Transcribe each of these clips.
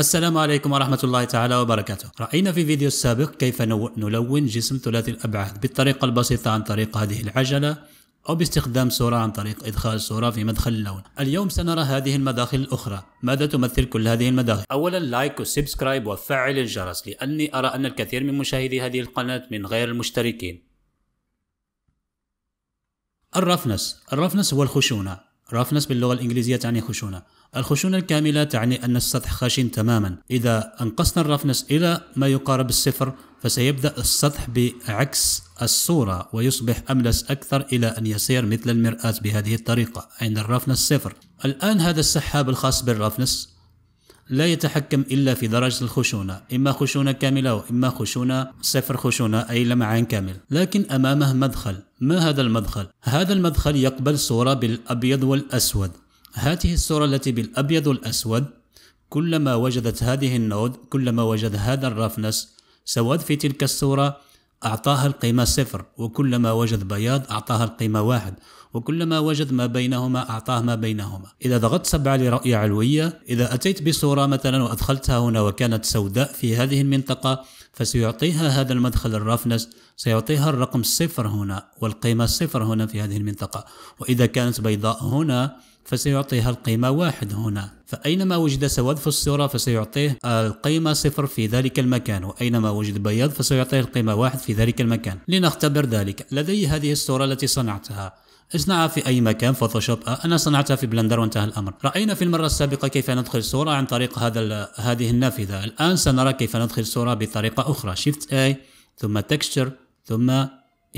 السلام عليكم ورحمة الله تعالى وبركاته رأينا في فيديو السابق كيف نلون جسم ثلاثي الأبعاد بالطريقة البسيطة عن طريق هذه العجلة أو باستخدام صورة عن طريق إدخال صورة في مدخل اللون اليوم سنرى هذه المداخل الأخرى ماذا تمثل كل هذه المداخل؟ أولا لايك وسبسكرايب وفعل الجرس لأني أرى أن الكثير من مشاهدي هذه القناة من غير المشتركين الرفنس الرفنس هو الخشونة رافنس باللغة الإنجليزية تعني خشونة الخشونة الكاملة تعني أن السطح خشن تماما إذا أنقصنا الرفنس إلى ما يقارب الصفر فسيبدأ السطح بعكس الصورة ويصبح أملس أكثر إلى أن يصير مثل المرآة بهذه الطريقة عند الرفنس صفر الآن هذا السحاب الخاص بالرفنس لا يتحكم إلا في درجة الخشونة إما خشونة كاملة وإما خشونة صفر خشونة أي لمعان كامل لكن أمامه مدخل ما هذا المدخل؟ هذا المدخل يقبل صورة بالأبيض والأسود هذه الصورة التي بالأبيض والأسود كلما وجدت هذه النود كلما وجد هذا الرفنس سواد في تلك الصورة أعطاها القيمة صفر وكلما وجد بياض أعطاها القيمة واحد وكلما وجد ما بينهما أعطاه ما بينهما إذا ضغطت سبعة لرؤية علوية إذا أتيت بصورة مثلا وأدخلتها هنا وكانت سوداء في هذه المنطقة فسيعطيها هذا المدخل الرفنس سيعطيها الرقم صفر هنا والقيمة صفر هنا في هذه المنطقة وإذا كانت بيضاء هنا فسيعطيها القيمة واحد هنا فأينما وجد سواد في الصورة فسيعطيه القيمة صفر في ذلك المكان وأينما وجد بياض فسيعطيه القيمة واحد في ذلك المكان لنختبر ذلك لدي هذه الصورة التي صنعتها اصنعها في اي مكان فوتوشوب آه، انا صنعتها في بلندر وانتهى الامر راينا في المره السابقه كيف ندخل صوره عن طريق هذا هذه النافذه الان سنرى كيف ندخل صوره بطريقه اخرى شيفت اي ثم تكستشر ثم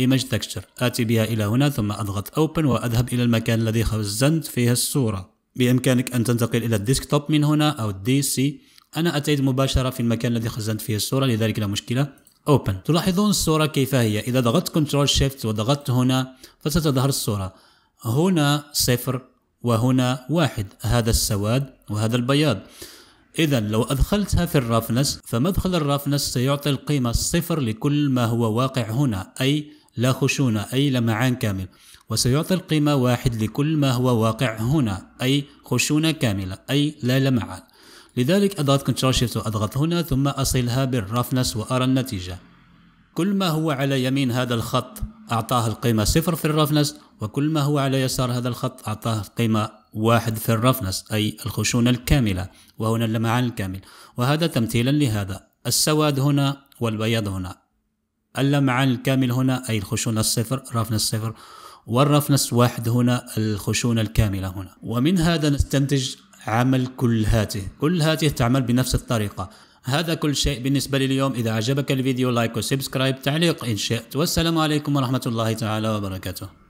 image texture آتي بها إلى هنا ثم أضغط open وأذهب إلى المكان الذي خزنت فيه الصورة بإمكانك أن تنتقل إلى الديسكتوب من هنا أو الدي سي أنا أتيت مباشرة في المكان الذي خزنت فيه الصورة لذلك لا مشكلة open تلاحظون الصورة كيف هي إذا ضغطت control Shift وضغطت هنا فستظهر الصورة هنا صفر وهنا واحد هذا السواد وهذا البياض إذا لو أدخلتها في الرافنس فمدخل الرافنس سيعطي القيمة صفر لكل ما هو واقع هنا أي لا خشونة أي لمعان كامل وسيعطي القيمة واحد لكل ما هو واقع هنا أي خشونة كاملة أي لا لمعان لذلك أضغط كنترول شيفت وأضغط هنا ثم أصلها بالرفنس وأرى النتيجة كل ما هو على يمين هذا الخط أعطاه القيمة صفر في الرفنس وكل ما هو على يسار هذا الخط أعطاه القيمة واحد في الرفنس أي الخشونة الكاملة وهنا اللمعان الكامل وهذا تمثيلا لهذا السواد هنا والبياض هنا اللمعان الكامل هنا أي الخشونة الصفر رفن الصفر والرفنس واحد هنا الخشونة الكاملة هنا ومن هذا نستنتج عمل كل هاته كل هاته تعمل بنفس الطريقة هذا كل شيء بالنسبة لليوم إذا عجبك الفيديو لايك وسبسكرايب تعليق إن شئت والسلام عليكم ورحمة الله تعالى وبركاته